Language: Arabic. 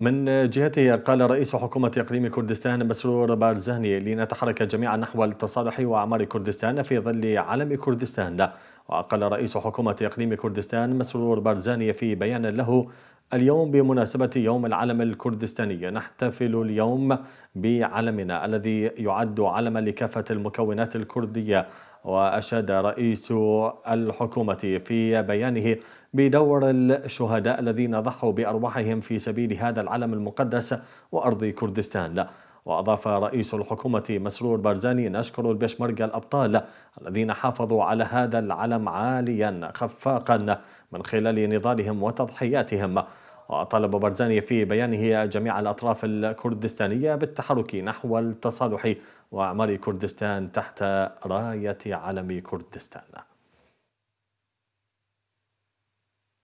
من جهته قال رئيس حكومة إقليم كردستان مسرور بارزاني لنتحرك جميعا نحو التصالح وأعمار كردستان في ظل علم كردستان وقال رئيس حكومة إقليم كردستان مسرور بارزاني في بيان له اليوم بمناسبة يوم العلم الكردستاني نحتفل اليوم بعلمنا الذي يعد علما لكافة المكونات الكردية وأشاد رئيس الحكومة في بيانه بدور الشهداء الذين ضحوا بأرواحهم في سبيل هذا العلم المقدس وأرض كردستان وأضاف رئيس الحكومة مسرور بارزاني نشكر البشمركة الأبطال الذين حافظوا على هذا العلم عاليا خفاقا من خلال نضالهم وتضحياتهم وطالب برزاني في بيانه جميع الأطراف الكردستانية بالتحرك نحو التصالح وإعمار كردستان تحت راية علم كردستان